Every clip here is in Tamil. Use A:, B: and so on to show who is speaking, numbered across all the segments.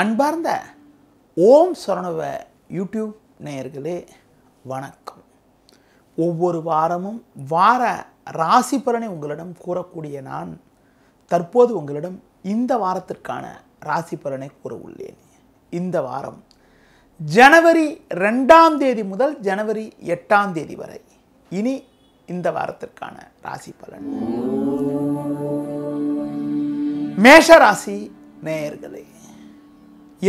A: அன்பார்ந்த ஓம் சரணவ யூடியூப் நேயர்களே வணக்கம் ஒவ்வொரு வாரமும் வார ராசி பலனை உங்களிடம் கூறக்கூடிய நான் தற்போது உங்களிடம் இந்த வாரத்திற்கான ராசி பலனை கூற உள்ளேன் இந்த வாரம் ஜனவரி ரெண்டாம் தேதி முதல் ஜனவரி எட்டாம் தேதி வரை இனி இந்த வாரத்திற்கான ராசி பலன் மேஷராசி நேயர்களே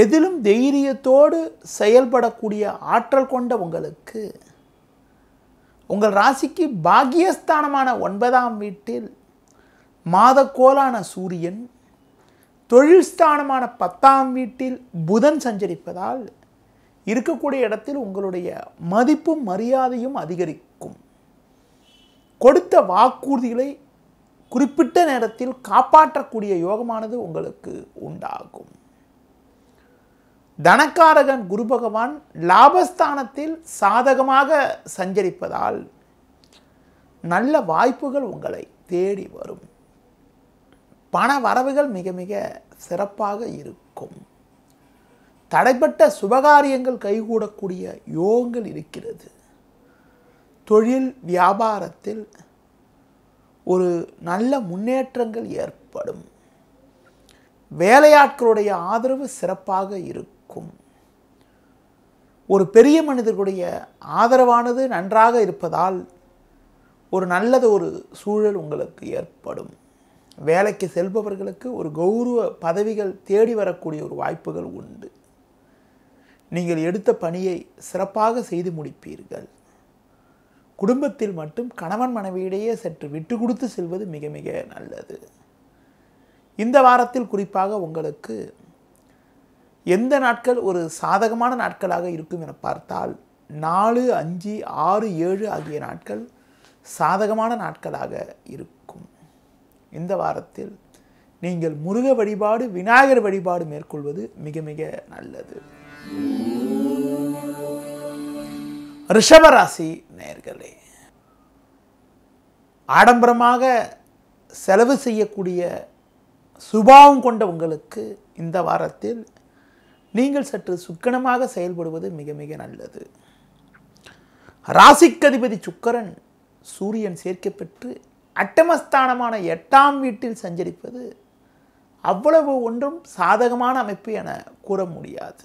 A: எதிலும் தைரியத்தோடு செயல்படக்கூடிய ஆற்றல் கொண்ட உங்களுக்கு உங்கள் ராசிக்கு பாகியஸ்தானமான ஒன்பதாம் வீட்டில் மாதக்கோலான சூரியன் தொழில் ஸ்தானமான பத்தாம் வீட்டில் புதன் சஞ்சரிப்பதால் இருக்கக்கூடிய இடத்தில் உங்களுடைய மதிப்பும் மரியாதையும் அதிகரிக்கும் கொடுத்த வாக்குறுதிகளை குறிப்பிட்ட நேரத்தில் காப்பாற்றக்கூடிய யோகமானது உங்களுக்கு உண்டாகும் தனக்காரகன் குரு பகவான் லாபஸ்தானத்தில் சாதகமாக சஞ்சரிப்பதால் நல்ல வாய்ப்புகள் உங்களை தேடி வரும் பண வரவுகள் மிக மிக சிறப்பாக இருக்கும் தடைப்பட்ட சுபகாரியங்கள் கைகூடக்கூடிய யோகங்கள் இருக்கிறது தொழில் வியாபாரத்தில் ஒரு நல்ல முன்னேற்றங்கள் ஏற்படும் வேலையாட்களுடைய ஆதரவு சிறப்பாக இருக்கும் ஒரு பெரிய மனிதர்களுடைய ஆதரவானது நன்றாக இருப்பதால் ஒரு நல்லது ஒரு சூழல் உங்களுக்கு ஏற்படும் வேலைக்கு செல்பவர்களுக்கு ஒரு கௌரவ பதவிகள் தேடி வரக்கூடிய ஒரு வாய்ப்புகள் உண்டு நீங்கள் எடுத்த பணியை சிறப்பாக செய்து முடிப்பீர்கள் குடும்பத்தில் மட்டும் கணவன் மனைவியிடையே சற்று விட்டு கொடுத்து செல்வது மிக மிக நல்லது இந்த வாரத்தில் குறிப்பாக உங்களுக்கு எந்த நாட்கள் ஒரு சாதகமான நாட்களாக இருக்கும் என பார்த்தால் நாலு அஞ்சு ஆறு ஏழு ஆகிய நாட்கள் சாதகமான நாட்களாக இருக்கும் இந்த வாரத்தில் நீங்கள் முருக வழிபாடு விநாயகர் வழிபாடு மேற்கொள்வது மிக மிக நல்லது ரிஷபராசி நேர்களே ஆடம்பரமாக செலவு செய்யக்கூடிய சுபாவம் கொண்ட உங்களுக்கு இந்த வாரத்தில் நீங்கள் சற்று சுக்கனமாக செயல்படுவது மிக மிக நல்லது ராசிக்கதிபதி சுக்கரன் சூரியன் சேர்க்கப்பெற்று அட்டமஸ்தானமான எட்டாம் வீட்டில் சஞ்சரிப்பது அவ்வளவு ஒன்றும் சாதகமான அமைப்பு என கூற முடியாது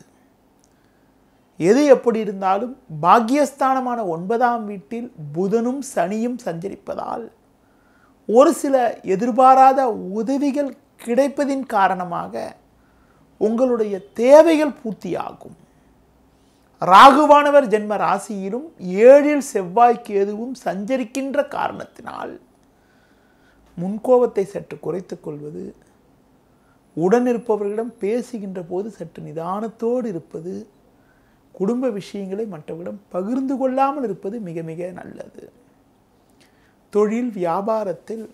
A: எது எப்படி இருந்தாலும் பாக்கியஸ்தானமான ஒன்பதாம் வீட்டில் புதனும் சனியும் சஞ்சரிப்பதால் ஒரு சில எதிர்பாராத உதவிகள் கிடைப்பதின் காரணமாக உங்களுடைய தேவைகள் பூர்த்தியாகும் ராகுவானவர் ஜென்ம ராசியிலும் ஏழில் செவ்வாய்க்கு எதுவும் சஞ்சரிக்கின்ற காரணத்தினால் முன்கோபத்தை சற்று குறைத்து கொள்வது உடனிருப்பவர்களிடம் பேசுகின்ற போது சற்று நிதானத்தோடு இருப்பது குடும்ப விஷயங்களை மற்றவர்களிடம் பகிர்ந்து கொள்ளாமல் இருப்பது மிக மிக நல்லது தொழில் வியாபாரத்தில்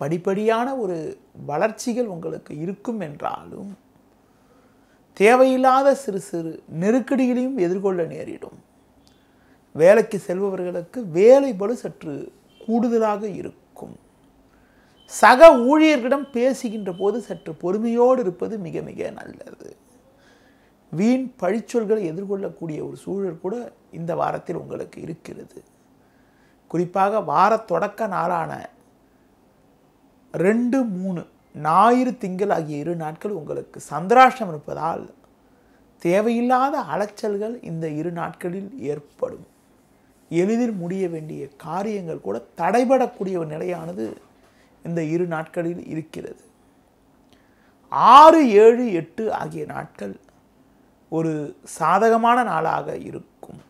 A: படிப்படியான ஒரு வளர்ச்சிகள் உங்களுக்கு இருக்கும் என்றாலும் தேவையில்லாத சிறு சிறு நெருக்கடிகளையும் எதிர்கொள்ள நேரிடும் வேலைக்கு செல்பவர்களுக்கு வேலை பலு சற்று கூடுதலாக இருக்கும் சக ஊழியர்களிடம் பேசுகின்ற போது சற்று பொறுமையோடு இருப்பது மிக மிக நல்லது வீண் பழிச்சொல்களை எதிர்கொள்ளக்கூடிய ஒரு சூழல் கூட இந்த வாரத்தில் உங்களுக்கு இருக்கிறது குறிப்பாக வார தொடக்க நாளான ரெண்டு மூணு ஞாயிறு திங்கள் ஆகிய இரு நாட்கள் உங்களுக்கு சந்திராஷ்டம் இருப்பதால் தேவையில்லாத அலைச்சல்கள் இந்த இரு நாட்களில் ஏற்படும் எளிதில் முடிய வேண்டிய காரியங்கள் கூட தடைபடக்கூடிய ஒரு நிலையானது இந்த இரு நாட்களில் இருக்கிறது ஆறு ஏழு எட்டு ஆகிய நாட்கள் ஒரு சாதகமான நாளாக இருக்கும்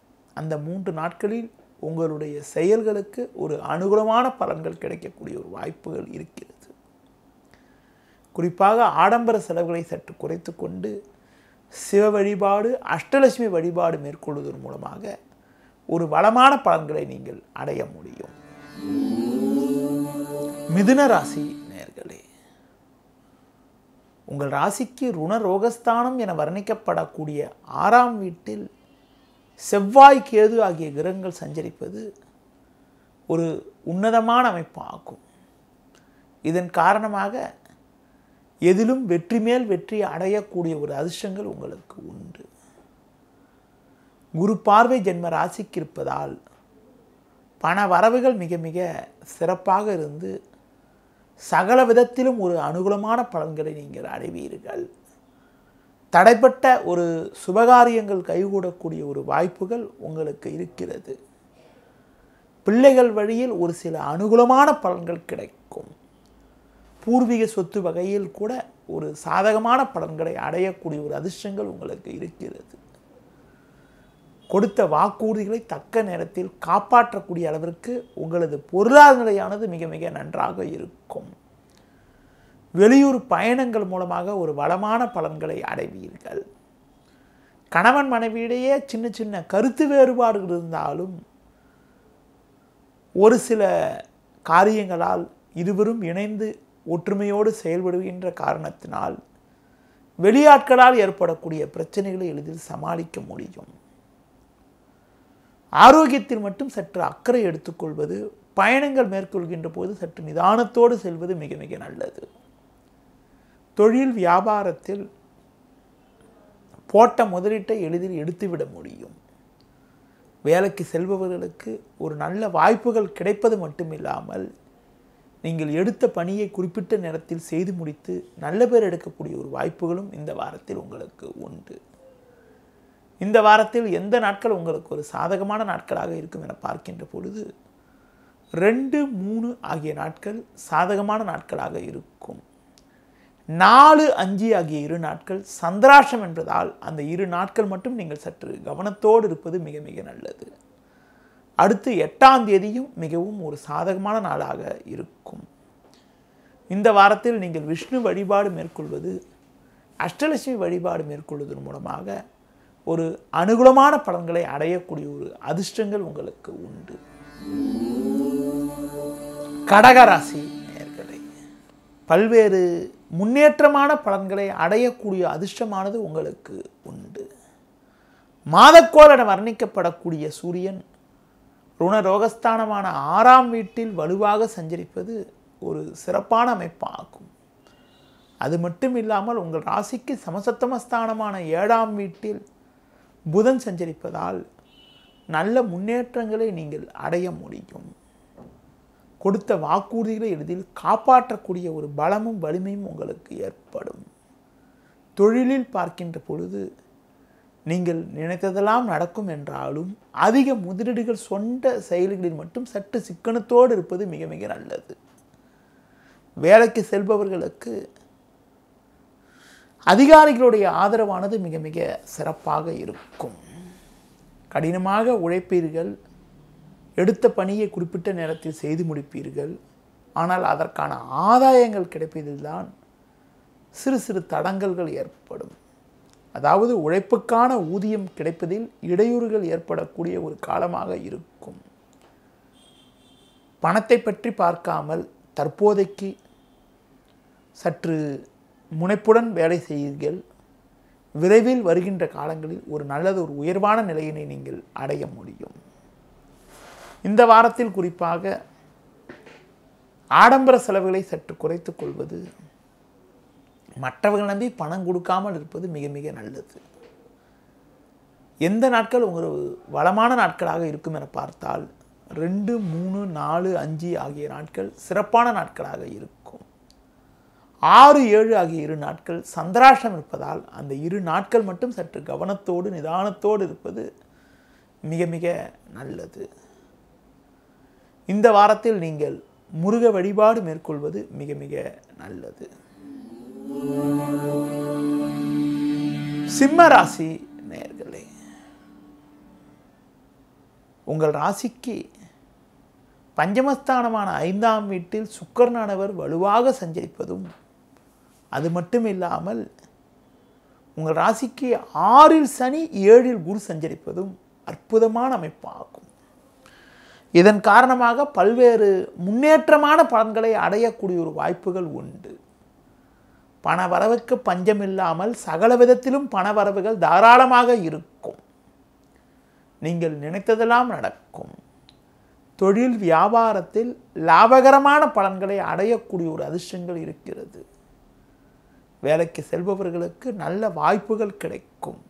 A: அந்த மூன்று நாட்களில் உங்களுடைய செயல்களுக்கு ஒரு அனுகூலமான பலன்கள் கிடைக்கக்கூடிய ஒரு வாய்ப்புகள் இருக்கிறது குறிப்பாக ஆடம்பர செலவுகளை சற்று குறைத்து கொண்டு சிவ வழிபாடு அஷ்டலட்சுமி வழிபாடு மேற்கொள்வதன் மூலமாக ஒரு வளமான பலன்களை நீங்கள் அடைய முடியும் மிதுன ராசி உங்கள் ராசிக்கு ருண ரோகஸ்தானம் என வர்ணிக்கப்படக்கூடிய ஆறாம் வீட்டில் செவ்வாய் கேது ஆகிய கிரகங்கள் சஞ்சரிப்பது ஒரு உன்னதமான அமைப்பாகும் இதன் காரணமாக எதிலும் வெற்றி மேல் வெற்றி அடையக்கூடிய ஒரு அதிர்ஷ்டங்கள் உங்களுக்கு உண்டு குரு பார்வை ஜென்ம ராசிக்கு இருப்பதால் பண வரவுகள் மிக மிக சிறப்பாக இருந்து சகல விதத்திலும் ஒரு அனுகூலமான பலன்களை நீங்கள் அடைவீர்கள் தடைப்பட்ட ஒரு சுபகாரியங்கள் கைகூடக்கூடிய ஒரு வாய்ப்புகள் உங்களுக்கு இருக்கிறது பிள்ளைகள் வழியில் ஒரு சில அனுகூலமான பலன்கள் கிடைக்கும் பூர்வீக சொத்து வகையில் கூட ஒரு சாதகமான பலன்களை அடையக்கூடிய ஒரு அதிர்ஷ்டங்கள் உங்களுக்கு இருக்கிறது கொடுத்த வாக்குறுதிகளை தக்க நேரத்தில் காப்பாற்றக்கூடிய அளவிற்கு உங்களது பொருளாதார நிலையானது மிக மிக நன்றாக இருக்கும் வெளியூர் பயணங்கள் மூலமாக ஒரு வளமான பலன்களை அடைவீர்கள் கணவன் மனைவியிடையே சின்ன சின்ன கருத்து வேறுபாடுகள் இருந்தாலும் ஒரு சில காரியங்களால் இருவரும் இணைந்து ஒற்றுமையோடு செயல்படுகின்ற காரணத்தினால் வெளியாட்களால் ஏற்படக்கூடிய பிரச்சனைகளை எளிதில் சமாளிக்க முடியும் ஆரோக்கியத்தில் மட்டும் சற்று அக்கறை எடுத்துக்கொள்வது பயணங்கள் மேற்கொள்கின்ற போது சற்று நிதானத்தோடு செல்வது மிக மிக நல்லது தொழில் வியாபாரத்தில் போட்ட முதலீட்டை எளிதில் எடுத்துவிட முடியும் வேலைக்கு செல்பவர்களுக்கு ஒரு நல்ல வாய்ப்புகள் கிடைப்பது மட்டுமில்லாமல் நீங்கள் எடுத்த பணியை குறிப்பிட்ட நேரத்தில் செய்து முடித்து நல்ல பேர் எடுக்கக்கூடிய ஒரு வாய்ப்புகளும் இந்த வாரத்தில் உங்களுக்கு உண்டு இந்த வாரத்தில் எந்த நாட்கள் உங்களுக்கு ஒரு சாதகமான நாட்களாக இருக்கும் என பார்க்கின்ற பொழுது ரெண்டு மூணு ஆகிய நாட்கள் சாதகமான நாட்களாக இருக்கும் நாலு அஞ்சு ஆகிய இரு நாட்கள் சந்திராஷம் என்பதால் அந்த இரு நாட்கள் மட்டும் நீங்கள் சற்று கவனத்தோடு இருப்பது மிக மிக நல்லது அடுத்து எட்டாம் தேதியும் மிகவும் ஒரு சாதகமான நாளாக இருக்கும் இந்த வாரத்தில் நீங்கள் விஷ்ணு வழிபாடு மேற்கொள்வது அஷ்டலட்சுமி வழிபாடு மேற்கொள்வதன் மூலமாக ஒரு அனுகூலமான பலன்களை அடையக்கூடிய ஒரு அதிர்ஷ்டங்கள் உங்களுக்கு உண்டு கடகராசி நேர்களை பல்வேறு முன்னேற்றமான பலன்களை அடையக்கூடிய அதிர்ஷ்டமானது உங்களுக்கு உண்டு மாதக்கோள் என வர்ணிக்கப்படக்கூடிய சூரியன் ரோகஸ்தானமான ஆறாம் வீட்டில் வலுவாக சஞ்சரிப்பது ஒரு சிறப்பான அமைப்பாகும் அது மட்டும் இல்லாமல் உங்கள் ராசிக்கு சமசத்தமஸ்தானமான ஏழாம் வீட்டில் புதன் சஞ்சரிப்பதால் நல்ல முன்னேற்றங்களை நீங்கள் அடைய முடியும் கொடுத்த வாக்குறுதிகளை எளிதில் காப்பாற்றக்கூடிய ஒரு பலமும் வலிமையும் உங்களுக்கு ஏற்படும் தொழிலில் பார்க்கின்ற பொழுது நீங்கள் நினைத்ததெல்லாம் நடக்கும் என்றாலும் அதிக முதலீடுகள் சொந்த செயல்களில் மட்டும் சற்று சிக்கனத்தோடு இருப்பது மிக மிக நல்லது வேலைக்கு செல்பவர்களுக்கு அதிகாரிகளுடைய ஆதரவானது மிக மிக சிறப்பாக இருக்கும் கடினமாக உழைப்பீர்கள் எடுத்த பணியை குறிப்பிட்ட நேரத்தில் செய்து முடிப்பீர்கள் ஆனால் அதற்கான ஆதாயங்கள் கிடைப்பதில்தான் சிறு சிறு தடங்கல்கள் ஏற்படும் அதாவது உழைப்புக்கான ஊதியம் கிடைப்பதில் இடையூறுகள் ஏற்படக்கூடிய ஒரு காலமாக இருக்கும் பணத்தை பற்றி பார்க்காமல் தற்போதைக்கு சற்று முனைப்புடன் வேலை செய்யுங்கள் விரைவில் வருகின்ற காலங்களில் ஒரு நல்லது ஒரு உயர்வான நிலையினை நீங்கள் அடைய முடியும் இந்த வாரத்தில் குறிப்பாக ஆடம்பர செலவுகளை சற்று குறைத்து கொள்வது மற்றவர்கள் நம்பி பணம் கொடுக்காமல் இருப்பது மிக மிக நல்லது எந்த நாட்கள் உங்கள் வளமான நாட்களாக இருக்கும் என பார்த்தால் ரெண்டு மூணு நாலு அஞ்சு ஆகிய நாட்கள் சிறப்பான நாட்களாக இருக்கும் ஆறு ஏழு ஆகிய இரு நாட்கள் சந்திராஷ்டம் இருப்பதால் அந்த இரு நாட்கள் மட்டும் சற்று கவனத்தோடு நிதானத்தோடு இருப்பது மிக மிக நல்லது இந்த வாரத்தில் நீங்கள் முருக வழிபாடு மேற்கொள்வது மிக மிக நல்லது சிம்ம ராசி நேர்களே உங்கள் ராசிக்கு பஞ்சமஸ்தானமான ஐந்தாம் வீட்டில் சுக்கரனானவர் வலுவாக சஞ்சரிப்பதும் அது மட்டும் இல்லாமல் உங்கள் ராசிக்கு ஆறில் சனி ஏழில் குரு சஞ்சரிப்பதும் அற்புதமான அமைப்பாகும் இதன் காரணமாக பல்வேறு முன்னேற்றமான பலன்களை அடையக்கூடிய ஒரு வாய்ப்புகள் உண்டு பண வரவுக்கு பஞ்சம் இல்லாமல் சகல விதத்திலும் பண வரவுகள் தாராளமாக இருக்கும் நீங்கள் நினைத்ததெல்லாம் நடக்கும் தொழில் வியாபாரத்தில் லாபகரமான பலன்களை அடையக்கூடிய ஒரு அதிர்ஷ்டங்கள் இருக்கிறது வேலைக்கு செல்பவர்களுக்கு நல்ல வாய்ப்புகள் கிடைக்கும்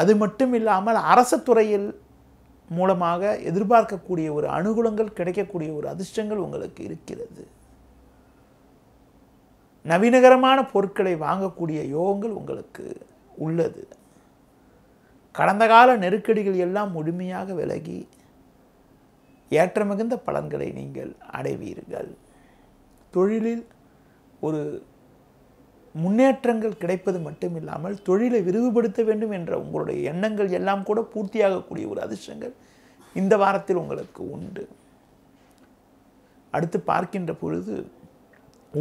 A: அது மட்டும் இல்லாமல் அரசு துறையில் மூலமாக எதிர்பார்க்கக்கூடிய ஒரு அனுகூலங்கள் கிடைக்கக்கூடிய ஒரு அதிர்ஷ்டங்கள் உங்களுக்கு இருக்கிறது நவீனகரமான பொருட்களை வாங்கக்கூடிய யோகங்கள் உங்களுக்கு உள்ளது கடந்த கால நெருக்கடிகள் எல்லாம் முழுமையாக விலகி ஏற்றமிகுந்த பலன்களை நீங்கள் அடைவீர்கள் தொழிலில் ஒரு முன்னேற்றங்கள் கிடைப்பது மட்டும் இல்லாமல் தொழிலை விரிவுபடுத்த வேண்டும் என்ற உங்களுடைய எண்ணங்கள் எல்லாம் கூட பூர்த்தியாகக்கூடிய ஒரு அதிர்ஷ்டங்கள் இந்த வாரத்தில் உங்களுக்கு உண்டு அடுத்து பார்க்கின்ற பொழுது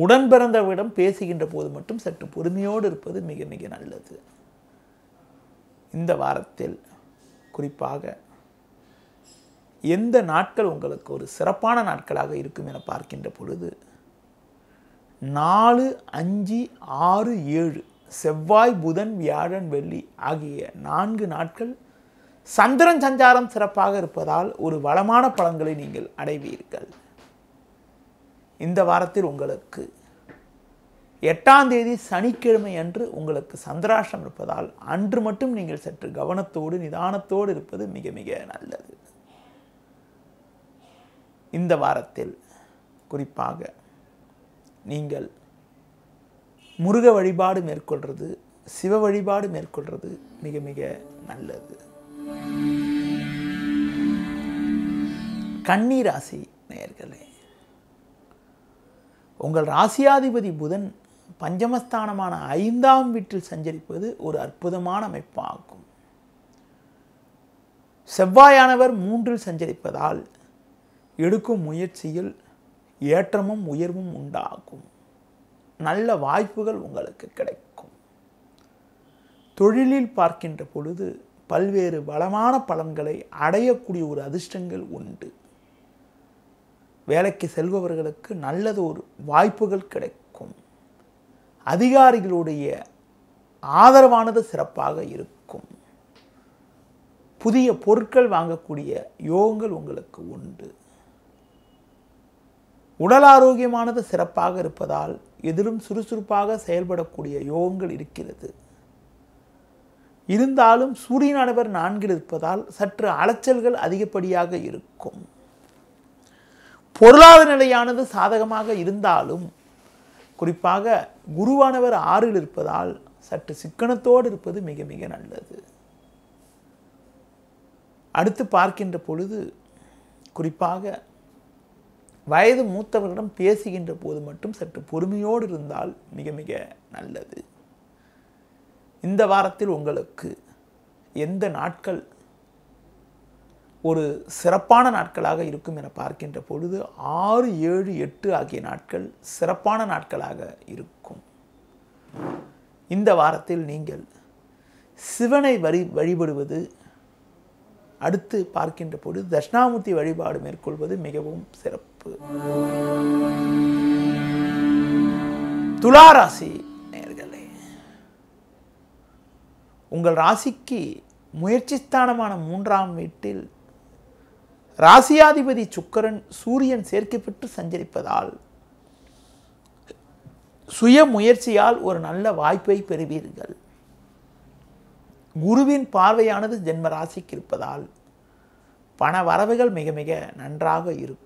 A: உடன் பிறந்தவரிடம் பேசுகின்ற போது மட்டும் சற்று பொறுமையோடு இருப்பது மிக மிக நல்லது இந்த வாரத்தில் குறிப்பாக எந்த நாட்கள் உங்களுக்கு ஒரு சிறப்பான நாட்களாக இருக்கும் என பார்க்கின்ற பொழுது நாலு அஞ்சு ஆறு ஏழு செவ்வாய் புதன் வியாழன் வெள்ளி ஆகிய நான்கு நாட்கள் சந்திரன் சஞ்சாரம் சிறப்பாக இருப்பதால் ஒரு வளமான பலன்களை நீங்கள் அடைவீர்கள் இந்த வாரத்தில் உங்களுக்கு எட்டாம் தேதி சனிக்கிழமை அன்று உங்களுக்கு சந்திராஷ்டம் இருப்பதால் அன்று மட்டும் நீங்கள் சற்று கவனத்தோடு நிதானத்தோடு இருப்பது மிக மிக நல்லது இந்த வாரத்தில் குறிப்பாக நீங்கள் முருக வழிபாடு மேற்கொள்வது சிவ வழிபாடு மேற்கொள்வது மிக மிக நல்லது கண்ணீர் ராசி நேர்களே உங்கள் ராசியாதிபதி புதன் பஞ்சமஸ்தானமான ஐந்தாம் வீட்டில் சஞ்சரிப்பது ஒரு அற்புதமான அமைப்பாகும் செவ்வாயானவர் மூன்றில் சஞ்சரிப்பதால் எடுக்கும் முயற்சியில் ஏற்றமும் உயர்வும் உண்டாகும் நல்ல வாய்ப்புகள் உங்களுக்கு கிடைக்கும் தொழிலில் பார்க்கின்ற பொழுது பல்வேறு வளமான பலன்களை அடையக்கூடிய ஒரு அதிர்ஷ்டங்கள் உண்டு வேலைக்கு செல்பவர்களுக்கு நல்லது ஒரு வாய்ப்புகள் கிடைக்கும் அதிகாரிகளுடைய ஆதரவானது சிறப்பாக இருக்கும் புதிய பொருட்கள் வாங்கக்கூடிய யோகங்கள் உங்களுக்கு உண்டு உடல் ஆரோக்கியமானது சிறப்பாக இருப்பதால் எதிலும் சுறுசுறுப்பாக செயல்படக்கூடிய யோகங்கள் இருக்கிறது இருந்தாலும் சூரிய நடவர் நான்கில் இருப்பதால் சற்று அலைச்சல்கள் அதிகப்படியாக இருக்கும் பொருளாதார நிலையானது சாதகமாக இருந்தாலும் குறிப்பாக குருவானவர் ஆறில் இருப்பதால் சற்று சிக்கனத்தோடு இருப்பது மிக மிக நல்லது அடுத்து பார்க்கின்ற பொழுது குறிப்பாக வயது மூத்தவர்களிடம் பேசுகின்ற போது மட்டும் சற்று பொறுமையோடு இருந்தால் மிக மிக நல்லது இந்த வாரத்தில் உங்களுக்கு எந்த நாட்கள் ஒரு சிறப்பான நாட்களாக இருக்கும் என பார்க்கின்ற பொழுது ஆறு ஏழு எட்டு ஆகிய நாட்கள் சிறப்பான நாட்களாக இருக்கும் இந்த வாரத்தில் நீங்கள் சிவனை வழி வழிபடுவது அடுத்து பார்க்கின்ற பொழுது தட்சிணாமூர்த்தி வழிபாடு மேற்கொள்வது மிகவும் சிறப்பு போகுது துளாராசி நேர்களே உங்கள் ராசிக்கு முயற்சி ஸ்தானமான மூன்றாம் வீட்டில் ராசியாதிபதி சுக்கரன் சூரியன் சேர்க்கை பெற்று சஞ்சரிப்பதால் சுய முயற்சியால் ஒரு நல்ல வாய்ப்பை பெறுவீர்கள் குருவின் பார்வையானது ஜென்ம ராசிக்கு இருப்பதால் பண வரவுகள் மிக மிக நன்றாக இருக்கும்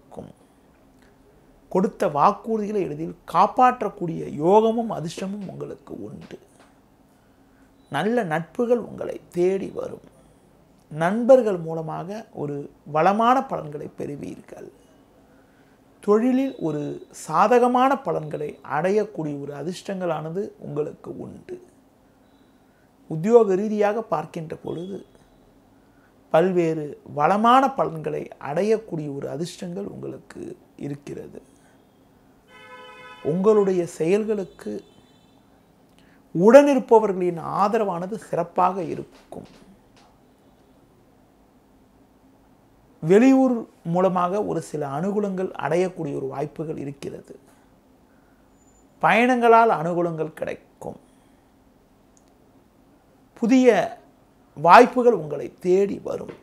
A: கொடுத்த வாக்குறுதிகளை எளிதில் காப்பாற்றக்கூடிய யோகமும் அதிர்ஷ்டமும் உங்களுக்கு உண்டு நல்ல நட்புகள் உங்களை தேடி வரும் நண்பர்கள் மூலமாக ஒரு வளமான பலன்களை பெறுவீர்கள் தொழிலில் ஒரு சாதகமான பலன்களை அடையக்கூடிய ஒரு அதிர்ஷ்டங்களானது உங்களுக்கு உண்டு உத்தியோக ரீதியாக பார்க்கின்ற பொழுது பல்வேறு வளமான பலன்களை அடையக்கூடிய ஒரு அதிர்ஷ்டங்கள் உங்களுக்கு இருக்கிறது உங்களுடைய செயல்களுக்கு உடனிருப்பவர்களின் ஆதரவானது சிறப்பாக இருக்கும் வெளியூர் மூலமாக ஒரு சில அனுகூலங்கள் அடையக்கூடிய ஒரு வாய்ப்புகள் இருக்கிறது பயணங்களால் அனுகூலங்கள் கிடைக்கும் புதிய வாய்ப்புகள் உங்களை தேடி வரும்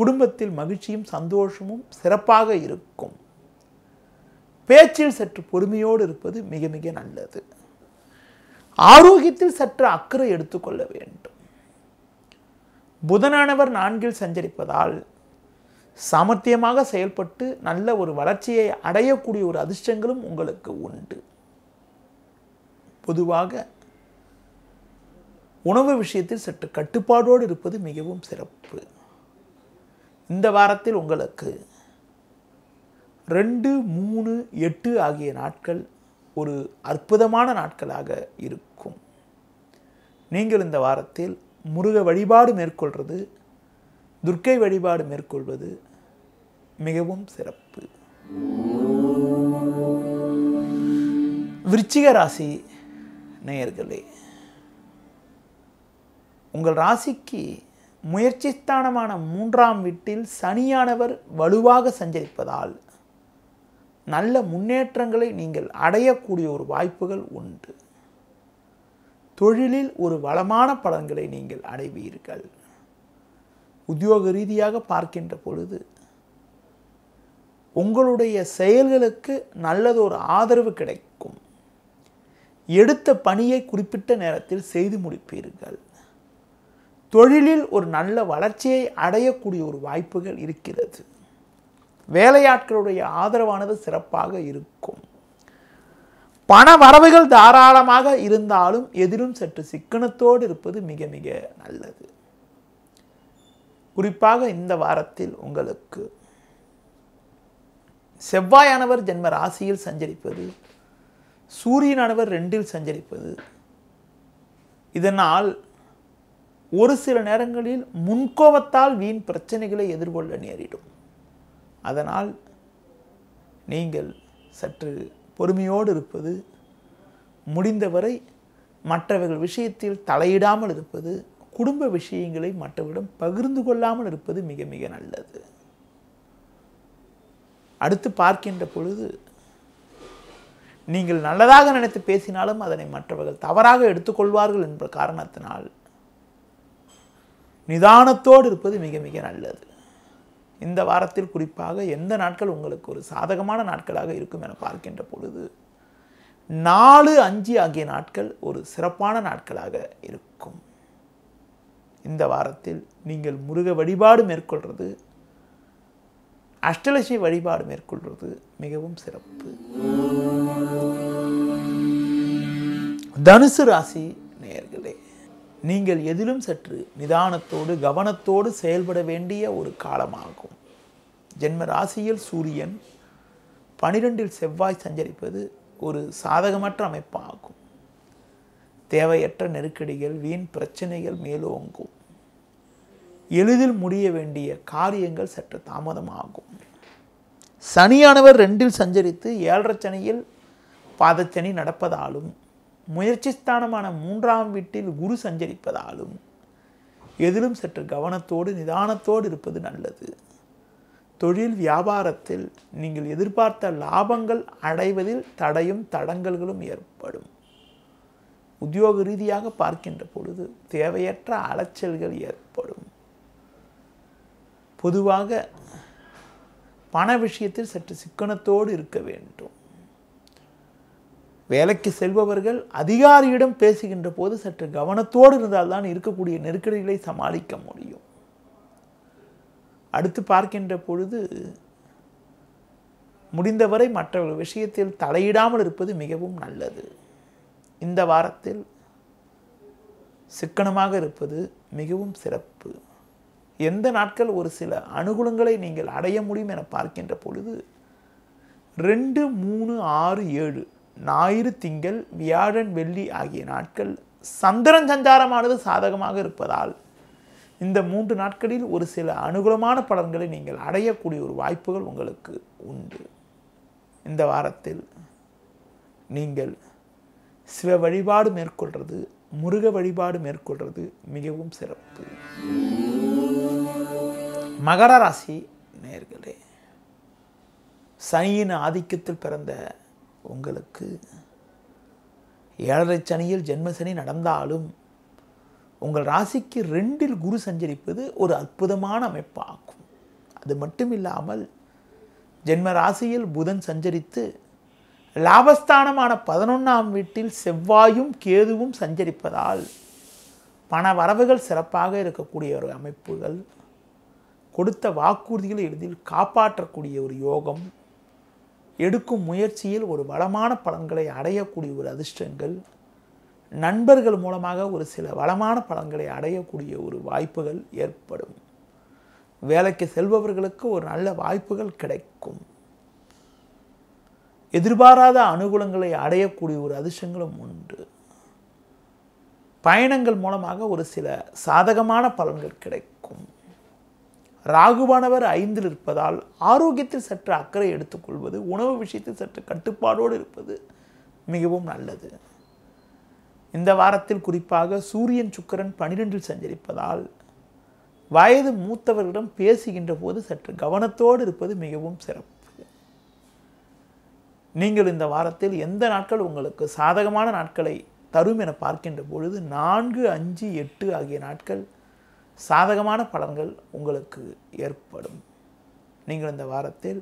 A: குடும்பத்தில் மகிழ்ச்சியும் சந்தோஷமும் சிறப்பாக இருக்கும் பேச்சில் சற்று பொறுமையோடு இருப்பது மிக மிக நல்லது ஆரோக்கியத்தில் சற்று அக்கறை எடுத்துக்கொள்ள வேண்டும் புதனானவர் நான்கில் சஞ்சரிப்பதால் சாமர்த்தியமாக செயல்பட்டு நல்ல ஒரு வளர்ச்சியை அடையக்கூடிய ஒரு அதிர்ஷ்டங்களும் உங்களுக்கு உண்டு பொதுவாக உணவு விஷயத்தில் சற்று கட்டுப்பாடோடு இருப்பது மிகவும் சிறப்பு இந்த வாரத்தில் உங்களுக்கு ரெண்டு மூணு எட்டு ஆகிய நாட்கள் ஒரு அற்புதமான நாட்களாக இருக்கும் நீங்கள் இந்த வாரத்தில் முருக வழிபாடு மேற்கொள்வது துர்க்கை வழிபாடு மேற்கொள்வது மிகவும் சிறப்பு விருச்சிக ராசி நேயர்களே உங்கள் ராசிக்கு முயற்சி ஸ்தானமான மூன்றாம் வீட்டில் சனியானவர் வலுவாக சஞ்சரிப்பதால் நல்ல முன்னேற்றங்களை நீங்கள் அடையக்கூடிய ஒரு வாய்ப்புகள் உண்டு தொழிலில் ஒரு வளமான பலன்களை நீங்கள் அடைவீர்கள் உத்தியோக ரீதியாக பார்க்கின்ற பொழுது உங்களுடைய செயல்களுக்கு நல்லதொரு ஆதரவு கிடைக்கும் எடுத்த பணியை குறிப்பிட்ட நேரத்தில் செய்து முடிப்பீர்கள் தொழிலில் ஒரு நல்ல வளர்ச்சியை அடையக்கூடிய ஒரு வாய்ப்புகள் இருக்கிறது வேலையாட்களுடைய ஆதரவானது சிறப்பாக இருக்கும் பண வரவுகள் தாராளமாக இருந்தாலும் எதிலும் சற்று சிக்கனத்தோடு இருப்பது மிக மிக நல்லது குறிப்பாக இந்த வாரத்தில் உங்களுக்கு செவ்வாயானவர் ஜென்ம ராசியில் சஞ்சரிப்பது சூரியனானவர் ரெண்டில் சஞ்சரிப்பது இதனால் ஒரு சில நேரங்களில் முன்கோபத்தால் வீண் பிரச்சனைகளை எதிர்கொள்ள நேரிடும் அதனால் நீங்கள் சற்று பொறுமையோடு இருப்பது முடிந்தவரை மற்றவர்கள் விஷயத்தில் தலையிடாமல் இருப்பது குடும்ப விஷயங்களை மற்றவரிடம் பகிர்ந்து கொள்ளாமல் இருப்பது மிக மிக நல்லது அடுத்து பார்க்கின்ற பொழுது நீங்கள் நல்லதாக நினைத்து பேசினாலும் அதனை மற்றவர்கள் தவறாக எடுத்துக்கொள்வார்கள் என்ற காரணத்தினால் நிதானத்தோடு இருப்பது மிக மிக நல்லது இந்த வாரத்தில் குறிப்பாக எந்த நாட்கள் உங்களுக்கு ஒரு சாதகமான நாட்களாக இருக்கும் என பார்க்கின்ற பொழுது நாலு அஞ்சு ஆகிய நாட்கள் ஒரு சிறப்பான நாட்களாக இருக்கும் இந்த வாரத்தில் நீங்கள் முருக வழிபாடு மேற்கொள்வது அஷ்டலட்சுமி வழிபாடு மேற்கொள்வது மிகவும் சிறப்பு தனுசு ராசி நேர்களே நீங்கள் எதிலும் சற்று நிதானத்தோடு கவனத்தோடு செயல்பட வேண்டிய ஒரு காலமாகும் ஜென்ம ராசியில் சூரியன் பனிரெண்டில் செவ்வாய் சஞ்சரிப்பது ஒரு சாதகமற்ற அமைப்பாகும் தேவையற்ற நெருக்கடிகள் வீண் பிரச்சனைகள் மேலோங்கும் எளிதில் முடிய வேண்டிய காரியங்கள் சற்று தாமதமாகும் சனியானவர் ரெண்டில் சஞ்சரித்து ஏழரை சனியில் பாதச்சனி நடப்பதாலும் முயற்சி ஸ்தானமான மூன்றாம் வீட்டில் குரு சஞ்சரிப்பதாலும் எதிலும் சற்று கவனத்தோடு நிதானத்தோடு இருப்பது நல்லது தொழில் வியாபாரத்தில் நீங்கள் எதிர்பார்த்த லாபங்கள் அடைவதில் தடையும் தடங்கல்களும் ஏற்படும் உத்தியோக ரீதியாக பார்க்கின்ற பொழுது தேவையற்ற அலைச்சல்கள் ஏற்படும் பொதுவாக பண விஷயத்தில் சற்று சிக்கனத்தோடு இருக்க வேண்டும் வேலைக்கு செல்பவர்கள் அதிகாரியிடம் பேசுகின்ற போது சற்று கவனத்தோடு இருந்தால்தான் இருக்கக்கூடிய நெருக்கடிகளை சமாளிக்க முடியும் அடுத்து பார்க்கின்ற பொழுது முடிந்தவரை மற்ற விஷயத்தில் தலையிடாமல் இருப்பது மிகவும் நல்லது இந்த வாரத்தில் சிக்கனமாக இருப்பது மிகவும் சிறப்பு எந்த நாட்கள் ஒரு சில அனுகூலங்களை நீங்கள் அடைய முடியும் என பார்க்கின்ற பொழுது ரெண்டு மூணு ஆறு ஏழு ஞாயிறு திங்கள் வியாழன் வெள்ளி ஆகிய நாட்கள் சந்திரன் சஞ்சாரமானது சாதகமாக இருப்பதால் இந்த மூன்று நாட்களில் ஒரு சில அனுகூலமான பலன்களை நீங்கள் அடையக்கூடிய ஒரு வாய்ப்புகள் உங்களுக்கு உண்டு இந்த வாரத்தில் நீங்கள் சிவ வழிபாடு மேற்கொள்வது முருக வழிபாடு மேற்கொள்வது மிகவும் சிறப்பு மகர ராசி நேர்களே சனியின் ஆதிக்கத்தில் பிறந்த உங்களுக்கு ஏழரை சனியில் ஜென்மசனி நடந்தாலும் உங்கள் ராசிக்கு ரெண்டில் குரு சஞ்சரிப்பது ஒரு அற்புதமான அமைப்பாகும் அது மட்டும் இல்லாமல் ஜென்ம ராசியில் புதன் சஞ்சரித்து லாபஸ்தானமான பதினொன்றாம் வீட்டில் செவ்வாயும் கேதுவும் சஞ்சரிப்பதால் பண வரவுகள் சிறப்பாக இருக்கக்கூடிய ஒரு அமைப்புகள் கொடுத்த வாக்குறுதிகளை எளிதில் காப்பாற்றக்கூடிய ஒரு யோகம் எடுக்கும் முயற்சியில் ஒரு வளமான பலன்களை அடையக்கூடிய ஒரு அதிர்ஷ்டங்கள் நண்பர்கள் மூலமாக ஒரு சில வளமான பலன்களை அடையக்கூடிய ஒரு வாய்ப்புகள் ஏற்படும் வேலைக்கு செல்பவர்களுக்கு ஒரு நல்ல வாய்ப்புகள் கிடைக்கும் எதிர்பாராத அனுகூலங்களை அடையக்கூடிய ஒரு அதிர்ஷ்டங்களும் உண்டு பயணங்கள் மூலமாக ஒரு சில சாதகமான பலன்கள் கிடைக்கும் ராகுவானவர் ஐந்தில் இருப்பதால் ஆரோக்கியத்தில் சற்று அக்கறை எடுத்துக்கொள்வது உணவு விஷயத்தில் சற்று கட்டுப்பாடோடு இருப்பது மிகவும் நல்லது இந்த வாரத்தில் குறிப்பாக சூரியன் சுக்கரன் பனிரெண்டில் சஞ்சரிப்பதால் வயது மூத்தவர்களிடம் பேசுகின்ற போது சற்று கவனத்தோடு இருப்பது மிகவும் சிறப்பு நீங்கள் இந்த வாரத்தில் எந்த நாட்கள் உங்களுக்கு சாதகமான நாட்களை தரும் என பார்க்கின்ற பொழுது நான்கு அஞ்சு எட்டு ஆகிய நாட்கள் சாதகமான பலன்கள் உங்களுக்கு ஏற்படும் நீங்கள் இந்த வாரத்தில்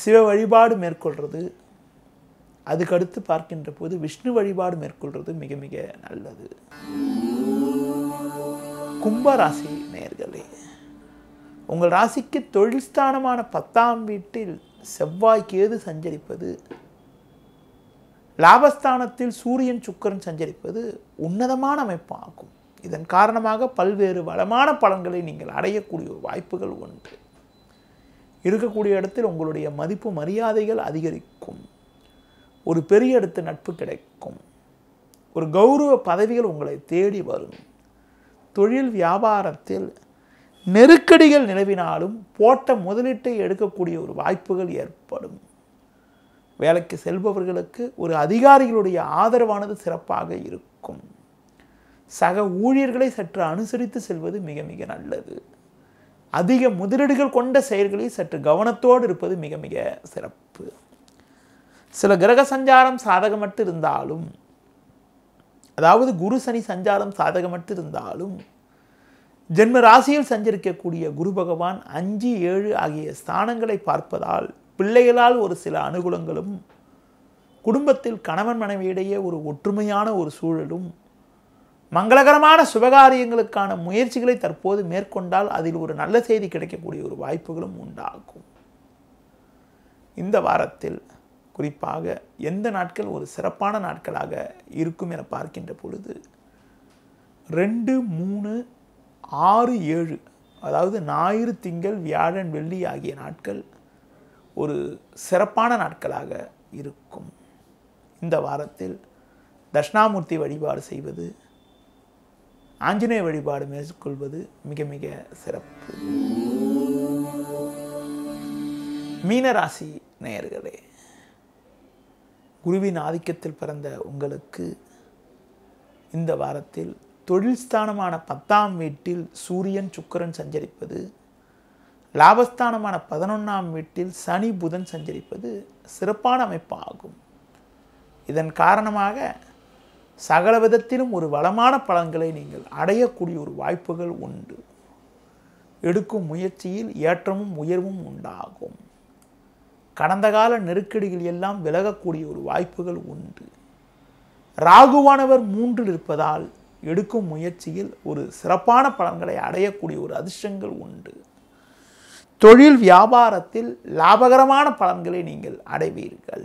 A: சிவ வழிபாடு மேற்கொள்வது அதுக்கடுத்து பார்க்கின்ற போது விஷ்ணு வழிபாடு மேற்கொள்வது மிக மிக நல்லது கும்பராசி நேர்களே உங்கள் ராசிக்கு தொழில் ஸ்தானமான பத்தாம் வீட்டில் செவ்வாய் கேது சஞ்சரிப்பது லாபஸ்தானத்தில் சூரியன் சுக்கரன் சஞ்சரிப்பது உன்னதமான அமைப்பாகும் இதன் காரணமாக பல்வேறு வளமான பலன்களை நீங்கள் அடையக்கூடிய வாய்ப்புகள் உண்டு இருக்கக்கூடிய இடத்தில் உங்களுடைய மதிப்பு மரியாதைகள் அதிகரிக்கும் ஒரு பெரிய இடத்து நட்பு கிடைக்கும் ஒரு கௌரவ பதவிகள் உங்களை தேடி வரும் தொழில் வியாபாரத்தில் நெருக்கடிகள் நிலவினாலும் போட்ட முதலீட்டை எடுக்கக்கூடிய ஒரு வாய்ப்புகள் ஏற்படும் வேலைக்கு செல்பவர்களுக்கு ஒரு அதிகாரிகளுடைய ஆதரவானது சிறப்பாக இருக்கும் சக ஊழியர்களை சற்று அனுசரித்து செல்வது மிக மிக நல்லது அதிக முதலீடுகள் கொண்ட செயல்களில் சற்று கவனத்தோடு இருப்பது மிக மிக சிறப்பு சில கிரக சஞ்சாரம் சாதகமற்று இருந்தாலும் அதாவது குரு சனி சஞ்சாரம் சாதகமற்று இருந்தாலும் ஜென்ம ராசியில் சஞ்சரிக்கக்கூடிய குரு பகவான் அஞ்சு ஏழு ஆகிய ஸ்தானங்களை பார்ப்பதால் பிள்ளைகளால் ஒரு சில அனுகூலங்களும் குடும்பத்தில் கணவன் மனைவியிடையே ஒரு ஒற்றுமையான ஒரு சூழலும் மங்களகரமான சுபகாரியங்களுக்கான முயற்சிகளை தற்போது மேற்கொண்டால் அதில் ஒரு நல்ல செய்தி கிடைக்கக்கூடிய ஒரு வாய்ப்புகளும் உண்டாகும் இந்த வாரத்தில் குறிப்பாக எந்த நாட்கள் ஒரு சிறப்பான நாட்களாக இருக்கும் என பார்க்கின்ற பொழுது ரெண்டு மூணு ஆறு ஏழு அதாவது ஞாயிறு திங்கள் வியாழன் வெள்ளி ஆகிய நாட்கள் ஒரு சிறப்பான நாட்களாக இருக்கும் இந்த வாரத்தில் தட்சிணாமூர்த்தி வழிபாடு செய்வது ஆஞ்சநேய வழிபாடு மேற்கொள்வது மிக மிக சிறப்பு மீனராசி நேயர்களே குருவின் ஆதிக்கத்தில் பிறந்த உங்களுக்கு இந்த வாரத்தில் தொழில் ஸ்தானமான பத்தாம் வீட்டில் சூரியன் சுக்கரன் சஞ்சரிப்பது லாபஸ்தானமான பதினொன்றாம் வீட்டில் சனி புதன் சஞ்சரிப்பது சிறப்பான அமைப்பாகும் இதன் காரணமாக சகல விதத்திலும் ஒரு வளமான பலன்களை நீங்கள் அடையக்கூடிய ஒரு வாய்ப்புகள் உண்டு எடுக்கும் முயற்சியில் ஏற்றமும் உயர்வும் உண்டாகும் கடந்த கால நெருக்கடிகள் எல்லாம் விலகக்கூடிய ஒரு வாய்ப்புகள் உண்டு ராகுவானவர் மூன்றில் இருப்பதால் எடுக்கும் முயற்சியில் ஒரு சிறப்பான பலன்களை அடையக்கூடிய ஒரு அதிர்ஷ்டங்கள் உண்டு தொழில் வியாபாரத்தில் லாபகரமான பலன்களை நீங்கள் அடைவீர்கள்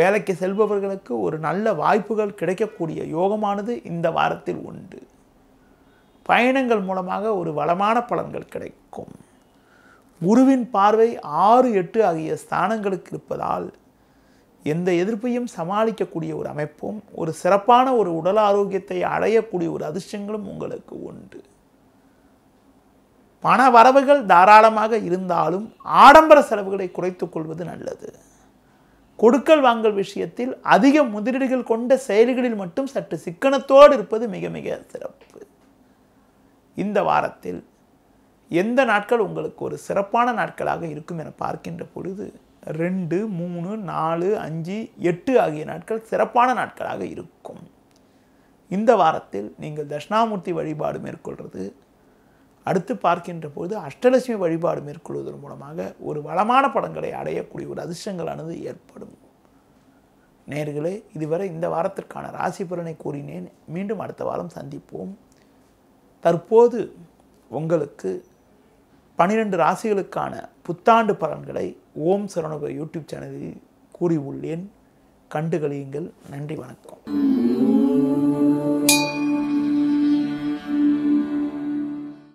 A: வேலைக்கு செல்பவர்களுக்கு ஒரு நல்ல வாய்ப்புகள் கிடைக்கக்கூடிய யோகமானது இந்த வாரத்தில் உண்டு பயணங்கள் மூலமாக ஒரு வளமான பலன்கள் கிடைக்கும் குருவின் பார்வை ஆறு எட்டு ஆகிய ஸ்தானங்களுக்கு இருப்பதால் எந்த எதிர்ப்பையும் சமாளிக்கக்கூடிய ஒரு அமைப்பும் ஒரு சிறப்பான ஒரு உடல் ஆரோக்கியத்தை அடையக்கூடிய ஒரு அதிர்ஷ்டங்களும் உங்களுக்கு உண்டு பண வரவுகள் தாராளமாக இருந்தாலும் ஆடம்பர செலவுகளை குறைத்துக் கொள்வது நல்லது கொடுக்கல் வாங்கல் விஷயத்தில் அதிக முதலீடுகள் கொண்ட செயல்களில் மட்டும் சற்று சிக்கனத்தோடு இருப்பது மிக மிக சிறப்பு இந்த வாரத்தில் எந்த நாட்கள் உங்களுக்கு ஒரு சிறப்பான நாட்களாக இருக்கும் என பார்க்கின்ற பொழுது ரெண்டு மூணு நாலு அஞ்சு எட்டு ஆகிய நாட்கள் சிறப்பான நாட்களாக இருக்கும் இந்த வாரத்தில் நீங்கள் தட்சிணாமூர்த்தி வழிபாடு மேற்கொள்வது அடுத்து பார்க்கின்ற போது அஷ்டலட்சுமி வழிபாடு மேற்கொள்வதன் மூலமாக ஒரு வளமான படங்களை அடையக்கூடிய ஒரு அதிர்ஷ்டங்களானது ஏற்படும் நேர்களே இதுவரை இந்த வாரத்திற்கான ராசி பலனை கூறினேன் மீண்டும் அடுத்த வாரம் சந்திப்போம் தற்போது உங்களுக்கு பனிரெண்டு ராசிகளுக்கான புத்தாண்டு பலன்களை ஓம் சரணுக யூடியூப் சேனலில் கூறியுள்ளேன் கண்டுகளியுங்கள் நன்றி வணக்கம்